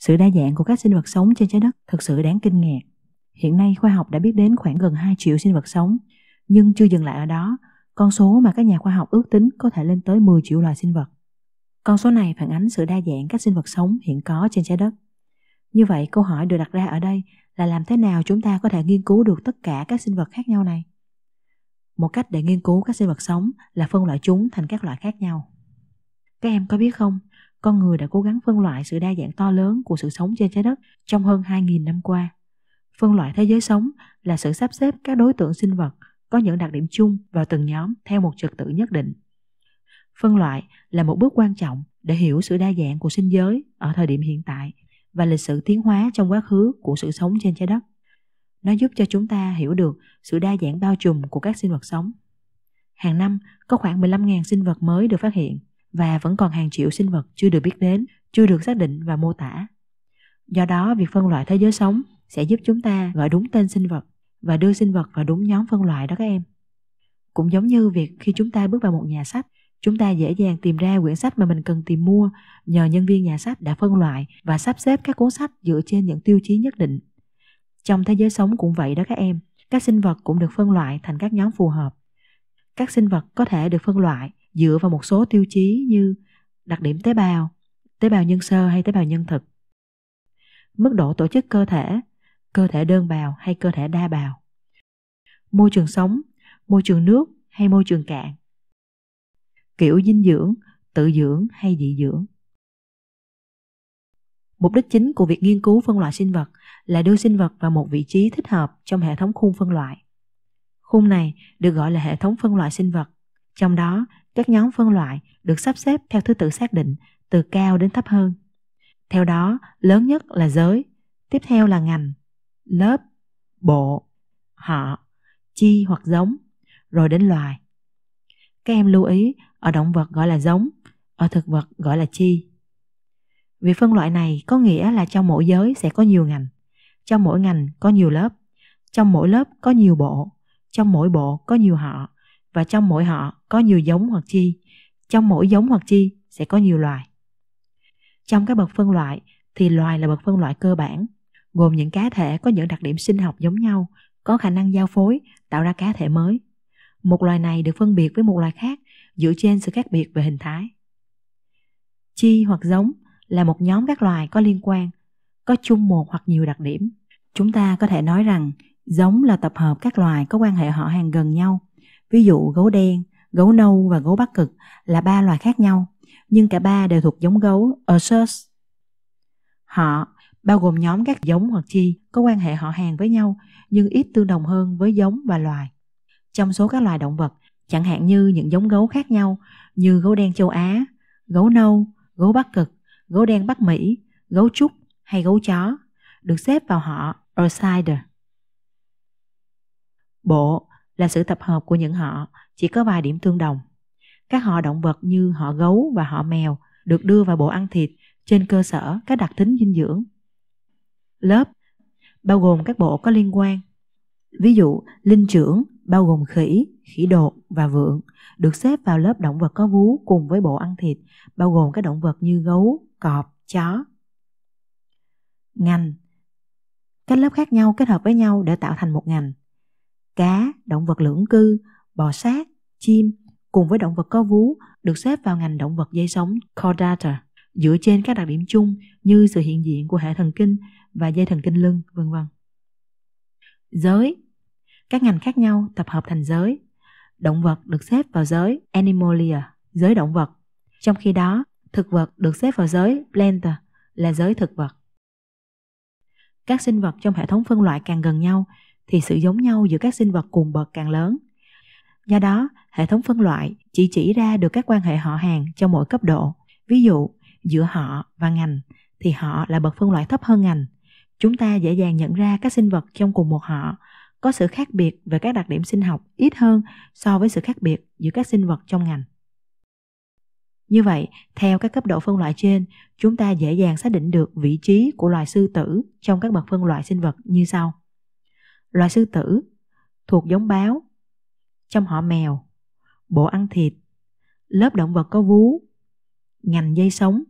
Sự đa dạng của các sinh vật sống trên trái đất thực sự đáng kinh ngạc. Hiện nay khoa học đã biết đến khoảng gần 2 triệu sinh vật sống, nhưng chưa dừng lại ở đó, con số mà các nhà khoa học ước tính có thể lên tới 10 triệu loài sinh vật. Con số này phản ánh sự đa dạng các sinh vật sống hiện có trên trái đất. Như vậy câu hỏi được đặt ra ở đây là làm thế nào chúng ta có thể nghiên cứu được tất cả các sinh vật khác nhau này? Một cách để nghiên cứu các sinh vật sống là phân loại chúng thành các loại khác nhau. Các em có biết không, con người đã cố gắng phân loại sự đa dạng to lớn của sự sống trên trái đất trong hơn 2.000 năm qua. Phân loại thế giới sống là sự sắp xếp các đối tượng sinh vật có những đặc điểm chung vào từng nhóm theo một trật tự nhất định. Phân loại là một bước quan trọng để hiểu sự đa dạng của sinh giới ở thời điểm hiện tại và lịch sử tiến hóa trong quá khứ của sự sống trên trái đất. Nó giúp cho chúng ta hiểu được sự đa dạng bao trùm của các sinh vật sống. Hàng năm, có khoảng 15.000 sinh vật mới được phát hiện và vẫn còn hàng triệu sinh vật chưa được biết đến, chưa được xác định và mô tả. Do đó, việc phân loại thế giới sống sẽ giúp chúng ta gọi đúng tên sinh vật và đưa sinh vật vào đúng nhóm phân loại đó các em. Cũng giống như việc khi chúng ta bước vào một nhà sách, chúng ta dễ dàng tìm ra quyển sách mà mình cần tìm mua nhờ nhân viên nhà sách đã phân loại và sắp xếp các cuốn sách dựa trên những tiêu chí nhất định. Trong thế giới sống cũng vậy đó các em, các sinh vật cũng được phân loại thành các nhóm phù hợp. Các sinh vật có thể được phân loại dựa vào một số tiêu chí như đặc điểm tế bào, tế bào nhân sơ hay tế bào nhân thực, mức độ tổ chức cơ thể, cơ thể đơn bào hay cơ thể đa bào, môi trường sống, môi trường nước hay môi trường cạn, kiểu dinh dưỡng, tự dưỡng hay dị dưỡng. Mục đích chính của việc nghiên cứu phân loại sinh vật là đưa sinh vật vào một vị trí thích hợp trong hệ thống khung phân loại. Khung này được gọi là hệ thống phân loại sinh vật, trong đó các nhóm phân loại được sắp xếp theo thứ tự xác định từ cao đến thấp hơn. Theo đó, lớn nhất là giới, tiếp theo là ngành, lớp, bộ, họ, chi hoặc giống, rồi đến loài. Các em lưu ý, ở động vật gọi là giống, ở thực vật gọi là chi. Việc phân loại này có nghĩa là trong mỗi giới sẽ có nhiều ngành, trong mỗi ngành có nhiều lớp, trong mỗi lớp có nhiều bộ, trong mỗi bộ có nhiều họ, và trong mỗi họ có nhiều giống hoặc chi, trong mỗi giống hoặc chi sẽ có nhiều loài. Trong các bậc phân loại thì loài là bậc phân loại cơ bản, gồm những cá thể có những đặc điểm sinh học giống nhau, có khả năng giao phối, tạo ra cá thể mới. Một loài này được phân biệt với một loài khác dựa trên sự khác biệt về hình thái. Chi hoặc giống là một nhóm các loài có liên quan, có chung một hoặc nhiều đặc điểm. Chúng ta có thể nói rằng giống là tập hợp các loài có quan hệ họ hàng gần nhau Ví dụ gấu đen, gấu nâu và gấu bắc cực là ba loài khác nhau, nhưng cả ba đều thuộc giống gấu Ursus. Họ bao gồm nhóm các giống hoặc chi có quan hệ họ hàng với nhau nhưng ít tương đồng hơn với giống và loài. Trong số các loài động vật, chẳng hạn như những giống gấu khác nhau như gấu đen châu Á, gấu nâu, gấu bắc cực, gấu đen bắc Mỹ, gấu trúc hay gấu chó, được xếp vào họ Ursider. Bộ là sự tập hợp của những họ chỉ có vài điểm tương đồng. Các họ động vật như họ gấu và họ mèo được đưa vào bộ ăn thịt trên cơ sở các đặc tính dinh dưỡng. Lớp bao gồm các bộ có liên quan. Ví dụ, linh trưởng bao gồm khỉ, khỉ đột và vượn được xếp vào lớp động vật có vú cùng với bộ ăn thịt bao gồm các động vật như gấu, cọp, chó. Ngành Các lớp khác nhau kết hợp với nhau để tạo thành một ngành cá, động vật lưỡng cư, bò sát, chim cùng với động vật có vú được xếp vào ngành động vật dây sống chordata dựa trên các đặc điểm chung như sự hiện diện của hệ thần kinh và dây thần kinh lưng, vân vân. Giới Các ngành khác nhau tập hợp thành giới. Động vật được xếp vào giới Animalia, giới động vật. Trong khi đó, thực vật được xếp vào giới Planta, là giới thực vật. Các sinh vật trong hệ thống phân loại càng gần nhau thì sự giống nhau giữa các sinh vật cùng bậc càng lớn. Do đó, hệ thống phân loại chỉ chỉ ra được các quan hệ họ hàng cho mỗi cấp độ. Ví dụ, giữa họ và ngành thì họ là bậc phân loại thấp hơn ngành. Chúng ta dễ dàng nhận ra các sinh vật trong cùng một họ có sự khác biệt về các đặc điểm sinh học ít hơn so với sự khác biệt giữa các sinh vật trong ngành. Như vậy, theo các cấp độ phân loại trên, chúng ta dễ dàng xác định được vị trí của loài sư tử trong các bậc phân loại sinh vật như sau loài sư tử, thuộc giống báo, trong họ mèo, bộ ăn thịt, lớp động vật có vú, ngành dây sống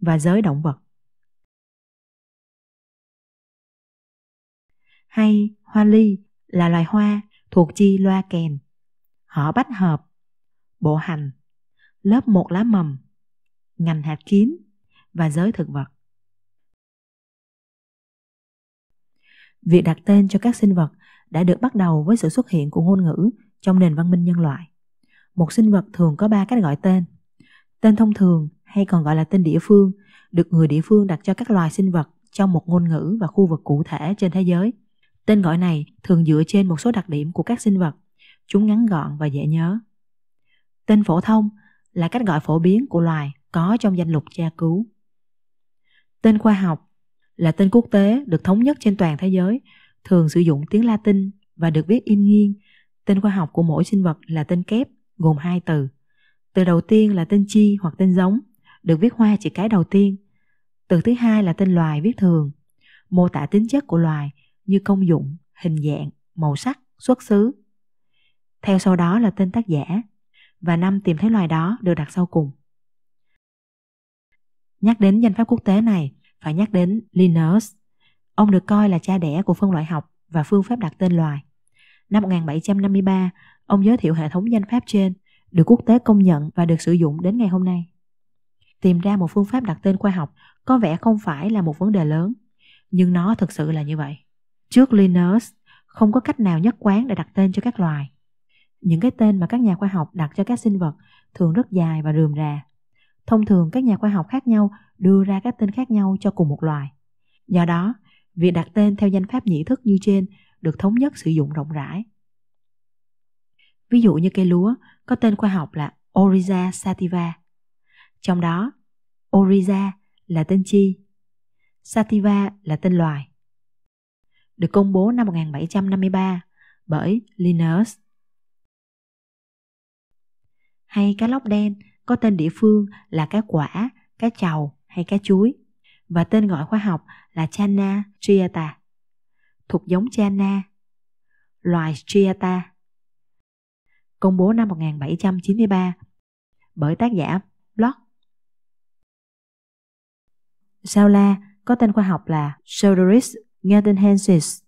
và giới động vật. Hay hoa ly là loài hoa thuộc chi loa kèn, họ bách hợp, bộ hành, lớp một lá mầm, ngành hạt kiến và giới thực vật. Việc đặt tên cho các sinh vật đã được bắt đầu với sự xuất hiện của ngôn ngữ trong nền văn minh nhân loại. Một sinh vật thường có ba cách gọi tên. Tên thông thường hay còn gọi là tên địa phương được người địa phương đặt cho các loài sinh vật trong một ngôn ngữ và khu vực cụ thể trên thế giới. Tên gọi này thường dựa trên một số đặc điểm của các sinh vật. Chúng ngắn gọn và dễ nhớ. Tên phổ thông là cách gọi phổ biến của loài có trong danh lục tra cứu. Tên khoa học là tên quốc tế được thống nhất trên toàn thế giới, thường sử dụng tiếng Latin và được viết in nghiêng. Tên khoa học của mỗi sinh vật là tên kép, gồm hai từ. Từ đầu tiên là tên chi hoặc tên giống, được viết hoa chỉ cái đầu tiên. Từ thứ hai là tên loài viết thường, mô tả tính chất của loài như công dụng, hình dạng, màu sắc, xuất xứ. Theo sau đó là tên tác giả, và năm tìm thấy loài đó được đặt sau cùng. Nhắc đến danh pháp quốc tế này, phải nhắc đến Linnaeus. Ông được coi là cha đẻ của phân loại học và phương pháp đặt tên loài. Năm 1753, ông giới thiệu hệ thống danh pháp trên, được quốc tế công nhận và được sử dụng đến ngày hôm nay. Tìm ra một phương pháp đặt tên khoa học có vẻ không phải là một vấn đề lớn, nhưng nó thực sự là như vậy. Trước Linnaeus, không có cách nào nhất quán để đặt tên cho các loài. Những cái tên mà các nhà khoa học đặt cho các sinh vật thường rất dài và rườm rà. Thông thường các nhà khoa học khác nhau đưa ra các tên khác nhau cho cùng một loài. Do đó, việc đặt tên theo danh pháp nhị thức như trên được thống nhất sử dụng rộng rãi. Ví dụ như cây lúa có tên khoa học là Oryza sativa. Trong đó, Oryza là tên chi, sativa là tên loài. Được công bố năm 1753 bởi Linnaeus. Hay cá lóc đen có tên địa phương là cá quả, cá chầu hay cá chuối và tên gọi khoa học là Channa striata thuộc giống Channa, loài striata Công bố năm 1793 bởi tác giả Block. Sao la có tên khoa học là Pseudoris gatenhensis.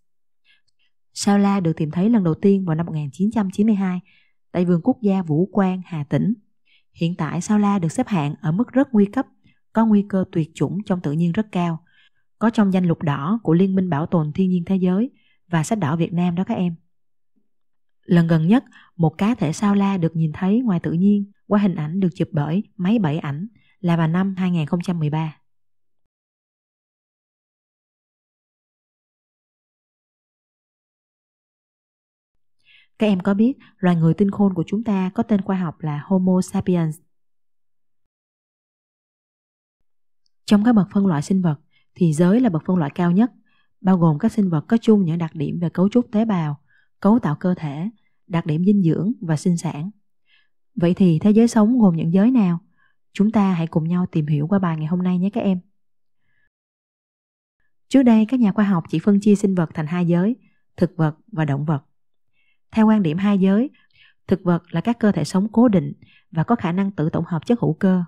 Sao la được tìm thấy lần đầu tiên vào năm 1992 tại vườn quốc gia Vũ Quang, Hà Tĩnh. Hiện tại sao la được xếp hạng ở mức rất nguy cấp, có nguy cơ tuyệt chủng trong tự nhiên rất cao, có trong danh lục đỏ của Liên minh Bảo tồn Thiên nhiên Thế giới và sách đỏ Việt Nam đó các em. Lần gần nhất, một cá thể sao la được nhìn thấy ngoài tự nhiên qua hình ảnh được chụp bởi máy bảy ảnh là vào năm 2013. Các em có biết loài người tinh khôn của chúng ta có tên khoa học là Homo sapiens. Trong các bậc phân loại sinh vật thì giới là bậc phân loại cao nhất, bao gồm các sinh vật có chung những đặc điểm về cấu trúc tế bào, cấu tạo cơ thể, đặc điểm dinh dưỡng và sinh sản. Vậy thì thế giới sống gồm những giới nào? Chúng ta hãy cùng nhau tìm hiểu qua bài ngày hôm nay nhé các em. Trước đây các nhà khoa học chỉ phân chia sinh vật thành hai giới, thực vật và động vật. Theo quan điểm hai giới, thực vật là các cơ thể sống cố định và có khả năng tự tổng hợp chất hữu cơ.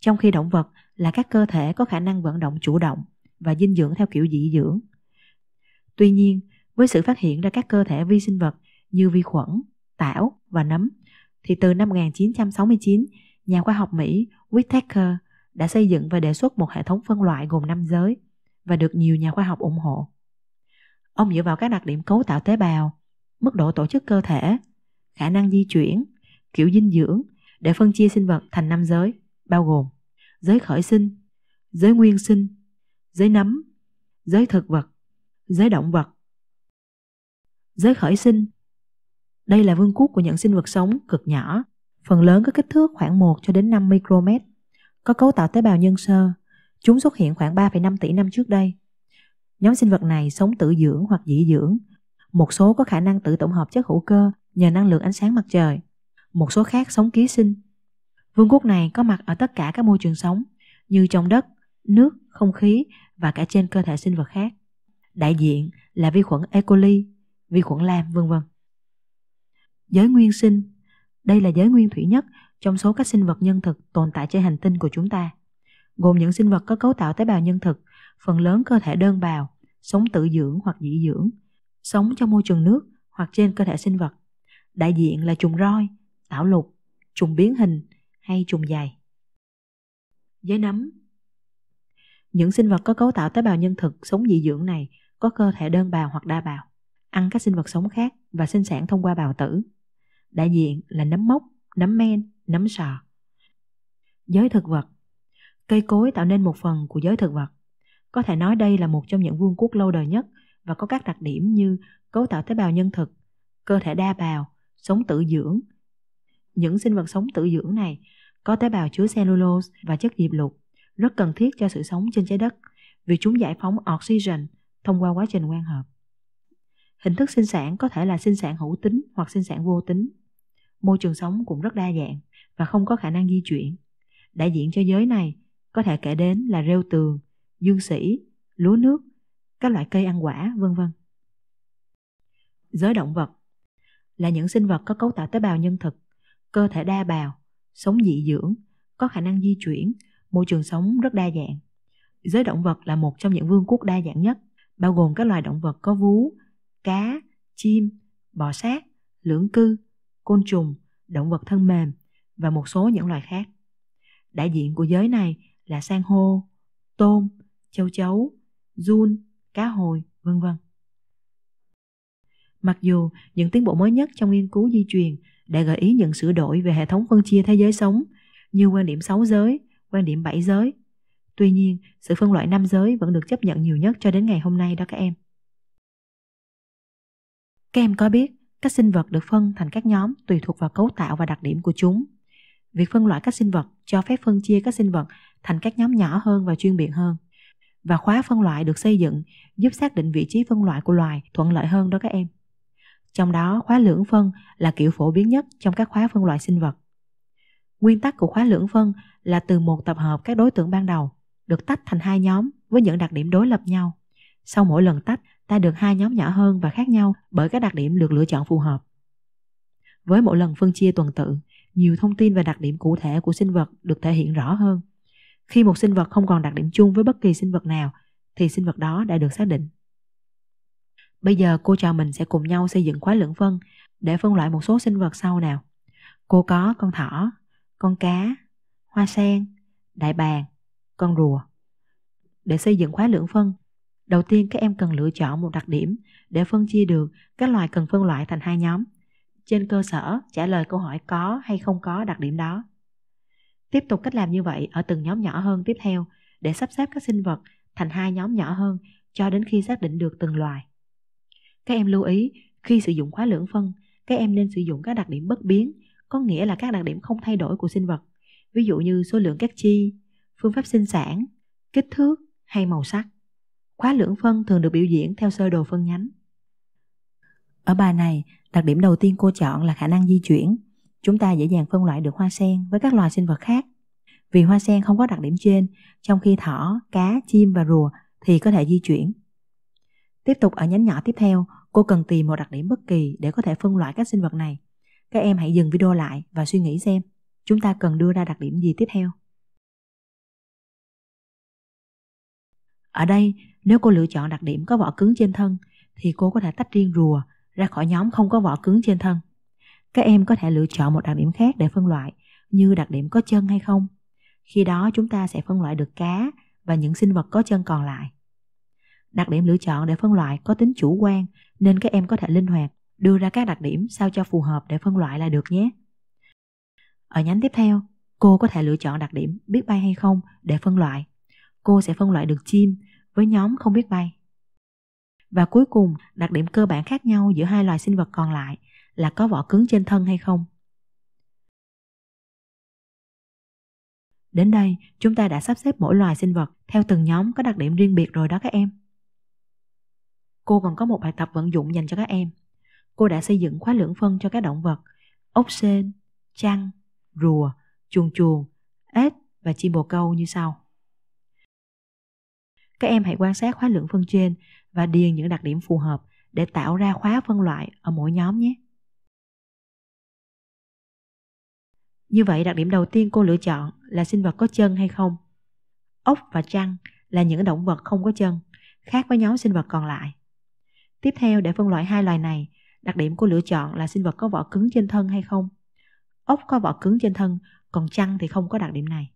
Trong khi động vật là các cơ thể có khả năng vận động chủ động và dinh dưỡng theo kiểu dị dưỡng. Tuy nhiên, với sự phát hiện ra các cơ thể vi sinh vật như vi khuẩn, tảo và nấm, thì từ năm 1969, nhà khoa học Mỹ Whittaker đã xây dựng và đề xuất một hệ thống phân loại gồm năm giới và được nhiều nhà khoa học ủng hộ. Ông dựa vào các đặc điểm cấu tạo tế bào, mức độ tổ chức cơ thể, khả năng di chuyển, kiểu dinh dưỡng để phân chia sinh vật thành năm giới, bao gồm giới khởi sinh, giới nguyên sinh, giới nấm, giới thực vật, giới động vật. Giới khởi sinh Đây là vương quốc của những sinh vật sống cực nhỏ, phần lớn có kích thước khoảng 1 cho đến 5 micromet, có cấu tạo tế bào nhân sơ. Chúng xuất hiện khoảng 3,5 tỷ năm trước đây. Nhóm sinh vật này sống tự dưỡng hoặc dị dưỡng, một số có khả năng tự tổng hợp chất hữu cơ nhờ năng lượng ánh sáng mặt trời, một số khác sống ký sinh. Vương quốc này có mặt ở tất cả các môi trường sống như trong đất, nước, không khí và cả trên cơ thể sinh vật khác. Đại diện là vi khuẩn E. coli, vi khuẩn lam, vân vân. Giới nguyên sinh Đây là giới nguyên thủy nhất trong số các sinh vật nhân thực tồn tại trên hành tinh của chúng ta, gồm những sinh vật có cấu tạo tế bào nhân thực, phần lớn cơ thể đơn bào, sống tự dưỡng hoặc dị dưỡng, sống trong môi trường nước hoặc trên cơ thể sinh vật. Đại diện là trùng roi, tảo lục, trùng biến hình hay trùng dài. giới nấm Những sinh vật có cấu tạo tế bào nhân thực sống dị dưỡng này có cơ thể đơn bào hoặc đa bào, ăn các sinh vật sống khác và sinh sản thông qua bào tử. Đại diện là nấm mốc, nấm men, nấm sò. Giới thực vật Cây cối tạo nên một phần của giới thực vật. Có thể nói đây là một trong những vương quốc lâu đời nhất và có các đặc điểm như cấu tạo tế bào nhân thực, cơ thể đa bào, sống tự dưỡng. Những sinh vật sống tự dưỡng này có tế bào chứa cellulose và chất diệp lục, rất cần thiết cho sự sống trên trái đất vì chúng giải phóng oxygen thông qua quá trình quang hợp. Hình thức sinh sản có thể là sinh sản hữu tính hoặc sinh sản vô tính. Môi trường sống cũng rất đa dạng và không có khả năng di chuyển. Đại diện cho giới này có thể kể đến là rêu tường, dương sĩ, lúa nước các loại cây ăn quả, vân vân. Giới động vật là những sinh vật có cấu tạo tế bào nhân thực, cơ thể đa bào, sống dị dưỡng, có khả năng di chuyển, môi trường sống rất đa dạng. Giới động vật là một trong những vương quốc đa dạng nhất, bao gồm các loài động vật có vú, cá, chim, bò sát, lưỡng cư, côn trùng, động vật thân mềm và một số những loài khác. Đại diện của giới này là san hô, tôm, châu chấu, giun, cá hồi, vân vân. Mặc dù những tiến bộ mới nhất trong nghiên cứu di truyền đã gợi ý những sửa đổi về hệ thống phân chia thế giới sống như quan điểm 6 giới, quan điểm 7 giới. Tuy nhiên, sự phân loại nam giới vẫn được chấp nhận nhiều nhất cho đến ngày hôm nay đó các em. Các em có biết các sinh vật được phân thành các nhóm tùy thuộc vào cấu tạo và đặc điểm của chúng. Việc phân loại các sinh vật cho phép phân chia các sinh vật thành các nhóm nhỏ hơn và chuyên biệt hơn và khóa phân loại được xây dựng giúp xác định vị trí phân loại của loài thuận lợi hơn đó các em. Trong đó, khóa lưỡng phân là kiểu phổ biến nhất trong các khóa phân loại sinh vật. Nguyên tắc của khóa lưỡng phân là từ một tập hợp các đối tượng ban đầu được tách thành hai nhóm với những đặc điểm đối lập nhau. Sau mỗi lần tách, ta được hai nhóm nhỏ hơn và khác nhau bởi các đặc điểm được lựa chọn phù hợp. Với mỗi lần phân chia tuần tự, nhiều thông tin về đặc điểm cụ thể của sinh vật được thể hiện rõ hơn. Khi một sinh vật không còn đặc điểm chung với bất kỳ sinh vật nào thì sinh vật đó đã được xác định. Bây giờ cô trò mình sẽ cùng nhau xây dựng khóa lượng phân để phân loại một số sinh vật sau nào. Cô có con thỏ, con cá, hoa sen, đại bàng, con rùa. Để xây dựng khóa lượng phân, đầu tiên các em cần lựa chọn một đặc điểm để phân chia được các loài cần phân loại thành hai nhóm. Trên cơ sở trả lời câu hỏi có hay không có đặc điểm đó. Tiếp tục cách làm như vậy ở từng nhóm nhỏ hơn tiếp theo để sắp xếp các sinh vật thành hai nhóm nhỏ hơn cho đến khi xác định được từng loài. Các em lưu ý, khi sử dụng khóa lưỡng phân, các em nên sử dụng các đặc điểm bất biến, có nghĩa là các đặc điểm không thay đổi của sinh vật, ví dụ như số lượng các chi, phương pháp sinh sản, kích thước hay màu sắc. Khóa lưỡng phân thường được biểu diễn theo sơ đồ phân nhánh. Ở bài này, đặc điểm đầu tiên cô chọn là khả năng di chuyển. Chúng ta dễ dàng phân loại được hoa sen với các loài sinh vật khác. Vì hoa sen không có đặc điểm trên, trong khi thỏ, cá, chim và rùa thì có thể di chuyển. Tiếp tục ở nhánh nhỏ tiếp theo, cô cần tìm một đặc điểm bất kỳ để có thể phân loại các sinh vật này. Các em hãy dừng video lại và suy nghĩ xem chúng ta cần đưa ra đặc điểm gì tiếp theo. Ở đây, nếu cô lựa chọn đặc điểm có vỏ cứng trên thân, thì cô có thể tách riêng rùa ra khỏi nhóm không có vỏ cứng trên thân các em có thể lựa chọn một đặc điểm khác để phân loại, như đặc điểm có chân hay không. Khi đó chúng ta sẽ phân loại được cá và những sinh vật có chân còn lại. Đặc điểm lựa chọn để phân loại có tính chủ quan nên các em có thể linh hoạt đưa ra các đặc điểm sao cho phù hợp để phân loại là được nhé. Ở nhánh tiếp theo, cô có thể lựa chọn đặc điểm biết bay hay không để phân loại. Cô sẽ phân loại được chim với nhóm không biết bay. Và cuối cùng, đặc điểm cơ bản khác nhau giữa hai loài sinh vật còn lại là có vỏ cứng trên thân hay không. Đến đây, chúng ta đã sắp xếp mỗi loài sinh vật theo từng nhóm có đặc điểm riêng biệt rồi đó các em. Cô còn có một bài tập vận dụng dành cho các em. Cô đã xây dựng khóa lưỡng phân cho các động vật, ốc sên, trăng, rùa, chuồn chuồn, ếch và chim bồ câu như sau. Các em hãy quan sát khóa lượng phân trên và điền những đặc điểm phù hợp để tạo ra khóa phân loại ở mỗi nhóm nhé. Như vậy đặc điểm đầu tiên cô lựa chọn là sinh vật có chân hay không. Ốc và trăng là những động vật không có chân, khác với nhóm sinh vật còn lại. Tiếp theo để phân loại hai loài này, đặc điểm cô lựa chọn là sinh vật có vỏ cứng trên thân hay không. Ốc có vỏ cứng trên thân, còn trăng thì không có đặc điểm này.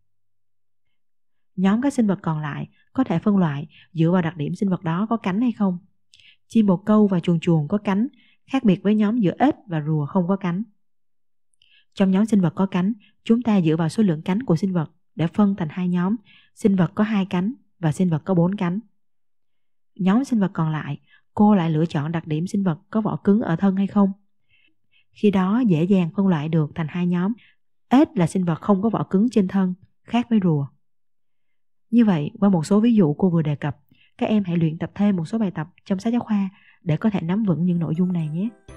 Nhóm các sinh vật còn lại có thể phân loại dựa vào đặc điểm sinh vật đó có cánh hay không. Chim bồ câu và chuồn chuồn có cánh, khác biệt với nhóm giữa ếch và rùa không có cánh. Trong nhóm sinh vật có cánh, chúng ta dựa vào số lượng cánh của sinh vật để phân thành hai nhóm, sinh vật có hai cánh và sinh vật có bốn cánh. Nhóm sinh vật còn lại, cô lại lựa chọn đặc điểm sinh vật có vỏ cứng ở thân hay không. Khi đó dễ dàng phân loại được thành hai nhóm. Ếch là sinh vật không có vỏ cứng trên thân, khác với rùa. Như vậy, qua một số ví dụ cô vừa đề cập, các em hãy luyện tập thêm một số bài tập trong sách giáo khoa để có thể nắm vững những nội dung này nhé.